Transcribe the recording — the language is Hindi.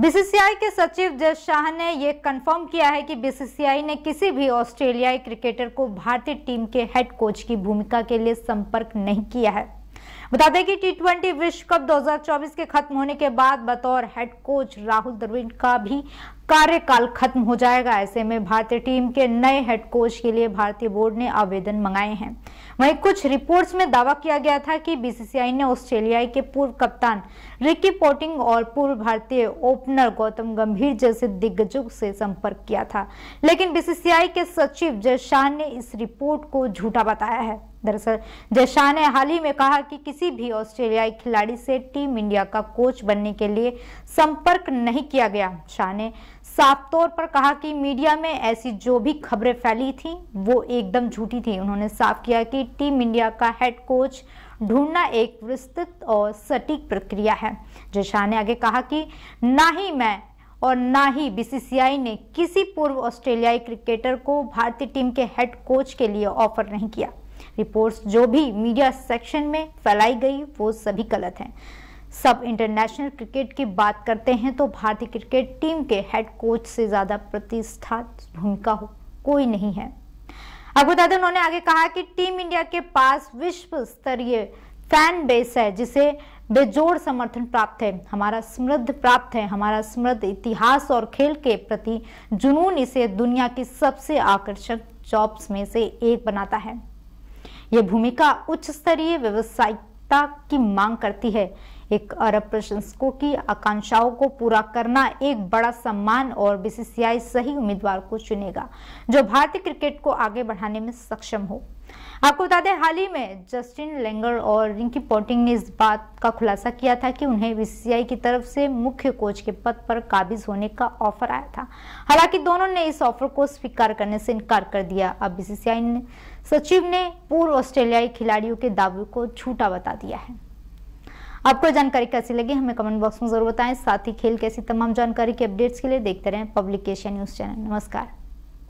बीसीसीआई के सचिव जय शाह ने यह कंफर्म किया है कि बीसीसीआई ने किसी भी ऑस्ट्रेलियाई क्रिकेटर को भारतीय टीम के हेड कोच की भूमिका के लिए संपर्क नहीं किया है बता दें कि टी विश्व कप 2024 के खत्म होने के बाद बतौर हेड कोच राहुल द्रविड़ का भी कार्यकाल खत्म हो जाएगा ऐसे में भारतीय टीम के नए हेड कोच के लिए भारतीय बोर्ड ने आवेदन मंगाए हैं वहीं कुछ रिपोर्ट्स में दावा किया गया था कि बीसीसीआई ने ऑस्ट्रेलियाई के पूर्व कप्तान रिकी पोटिंग और पूर्व भारतीय ओपनर गौतम गंभीर जैसे दिग्गजों से संपर्क किया था लेकिन बीसीसीआई के सचिव जय शाह ने इस रिपोर्ट को झूठा बताया है दरअसल जशान ने हाल ही में कहा कि किसी भी ऑस्ट्रेलियाई खिलाड़ी से टीम इंडिया का कोच बनने के लिए संपर्क नहीं किया गया शाह ने साफ तौर पर कहा कि मीडिया में ऐसी जो भी खबरें फैली थी वो एकदम झूठी थी उन्होंने साफ किया कि टीम इंडिया का हेड कोच ढूंढना एक विस्तृत और सटीक प्रक्रिया है शाह ने आगे कहा कि ना ही मैं और ना ही बीसीसीआई ने किसी पूर्व ऑस्ट्रेलियाई क्रिकेटर को भारतीय टीम के हेड कोच के लिए ऑफर नहीं किया रिपोर्ट्स जो भी मीडिया सेक्शन में फैलाई गई वो सभी गलत हैं सब इंटरनेशनल क्रिकेट की बात करते हैं तो भारतीय क्रिकेट टीम के हेड कोच से ज़्यादा प्रतिष्ठा भूमिका हो कोई नहीं है आपको बता दें उन्होंने आगे कहा कि टीम इंडिया के पास विश्व स्तरीय फैन बेस है जिसे बेजोड़ समर्थन प्राप्त है हमारा समृद्ध प्राप्त है हमारा समृद्ध इतिहास और खेल के प्रति जुनून इसे दुनिया की सबसे आकर्षक जॉब्स में से एक बनाता है ये भूमिका उच्च स्तरीय व्यवसायिकता की मांग करती है एक अरब प्रशंसकों की आकांक्षाओं को पूरा करना एक बड़ा सम्मान और बीसीसीआई सही उम्मीदवार को चुनेगा जो भारतीय क्रिकेट को आगे बढ़ाने में सक्षम हो आपको बता दें हाल ही में जस्टिन लेंगर और रिंकी पोटिंग ने इस बात का खुलासा किया था कि उन्हें बीसीसीआई की तरफ से मुख्य कोच के पद पर काबिज होने का ऑफर आया था हालांकि दोनों ने इस ऑफर को स्वीकार करने से इनकार कर दिया अब बीसीसीआई ने सचिव ने पूर्व ऑस्ट्रेलियाई खिलाड़ियों के दावे को झूठा बता दिया है आपको जानकारी कैसी लगी हमें कमेंट बॉक्स में जरूर बताएं साथ ही खेल कैसी तमाम जानकारी के अपडेट्स के लिए देखते रहें पब्लिकेशन न्यूज चैनल नमस्कार